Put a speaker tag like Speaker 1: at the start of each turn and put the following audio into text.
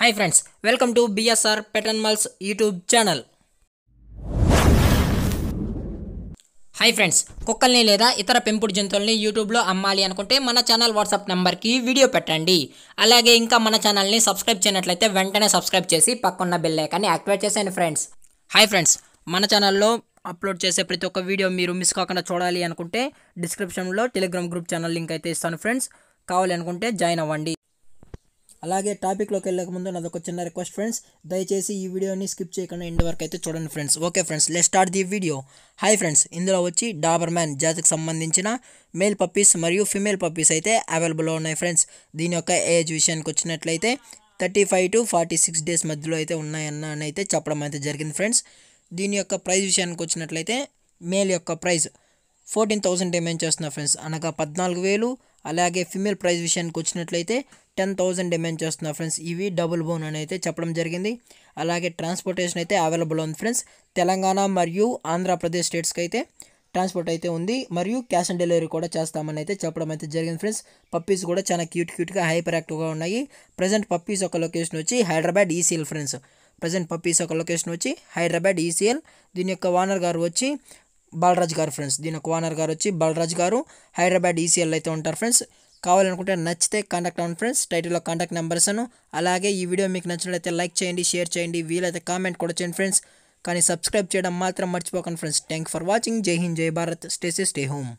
Speaker 1: hi friends welcome to BSR pet animals YouTube channel hi friends కుక్కల్ని లేదా ఇతర పెంపుడు జంతువుల్ని యూట్యూబ్లో అమ్మాలి అనుకుంటే మన ఛానల్ వాట్సాప్ నెంబర్కి వీడియో పెట్టండి అలాగే ఇంకా మన ఛానల్ని సబ్స్క్రైబ్ చేయనట్లయితే వెంటనే సబ్స్క్రైబ్ చేసి పక్కన్న బెల్ యాక్టివేట్ చేసేయండి ఫ్రెండ్స్ హాయ్ ఫ్రెండ్స్ మన ఛానల్లో అప్లోడ్ చేసే ప్రతి ఒక్క వీడియో మీరు మిస్ కాకుండా చూడాలి అనుకుంటే డిస్క్రిప్షన్లో టెలిగ్రామ్ గ్రూప్ ఛానల్ లింక్ అయితే ఇస్తాను ఫ్రెండ్స్ కావాలి అనుకుంటే జాయిన్ అవ్వండి అలాగే టాపిక్లోకి వెళ్ళక ముందు నాది ఒక చిన్న రిక్వెస్ట్ ఫ్రెండ్స్ దయచేసి ఈ వీడియోని స్కిప్ చేయకుండా ఎండ్ వరకు అయితే చూడండి friends okay friends let start the video hi friends ఇందులో వచ్చి డాబర్ మ్యాన్ జాతికి సంబంధించిన మేల్ పప్పీస్ మరియు ఫిమేల్ పప్పీస్ అయితే అవైలబుల్లో ఉన్నాయి ఫ్రెండ్స్ దీని యొక్క ఏజ్ విషయానికి వచ్చినట్లయితే thirty five to forty six days మధ్యలో అయితే ఉన్నాయన్న అని అయితే చెప్పడం అయితే జరిగింది ఫ్రెండ్స్ దీని యొక్క ప్రైస్ విషయానికి వచ్చినట్లయితే మేల్ యొక్క ప్రైస్ ఫోర్టీన్ థౌసండ్ డిమాండ్ చేస్తున్నారు ఫ్రెండ్స్ అనగా పద్నాలుగు వేలు అలాగే ఫిమేల్ ప్రైస్ విషయానికి వచ్చినట్లయితే టెన్ థౌసండ్ డిమాండ్ చేస్తున్నారు ఫ్రెండ్స్ ఇవి డబుల్ బోన్ అని అయితే చెప్పడం జరిగింది అలాగే ట్రాన్స్పోర్టేషన్ అయితే అవైలబుల్ ఉంది ఫ్రెండ్స్ తెలంగాణ మరియు ఆంధ్రప్రదేశ్ స్టేట్స్కి అయితే ట్రాన్స్పోర్ట్ అయితే ఉంది మరియు క్యాష్ ఆన్ డెలివరీ కూడా చేస్తామని అయితే చెప్పడం అయితే జరిగింది ఫ్రెండ్స్ పప్పీస్ కూడా చాలా క్యూట్ క్యూట్గా హైపర్ యాక్టివ్గా ఉన్నాయి ప్రజెంట్ పప్పీస్ ఒక లొకేషన్ వచ్చి Hyderabad ECL friends present puppies ఒక లొకేషన్ వచ్చి హైదరాబాద్ ఈసీఎల్ దీని యొక్క ఓనర్ గారు వచ్చి బాలరాజ్ గారు ఫ్రెండ్స్ దీని ఒక ఓనర్ గారు వచ్చి బాలరాజ్ గారు హైదరాబాద్ ఈసీఎల్ e అయితే ఉంటారు ఫ్రెండ్స్ కావాలనుకుంటే నచ్చితే కాంటాక్ట్ అవ్వండి ఫ్రెండ్స్ టైటిల్లో కాంటాక్ట్ నెంబర్స్ అను అలాగే ఈ వీడియో మీకు నచ్చినట్లయితే లైక్ చేయండి షేర్ చేయండి వీలైతే కామెంట్ కూడా చేయండి ఫ్రెండ్స్ కానీ సబ్స్క్రైబ్ చేయడం మాత్రం మర్చిపోకండి ఫ్రెండ్స్ థ్యాంక్ ఫర్ వాచింగ్ జై హింద్ జై Bharat stay safe stay home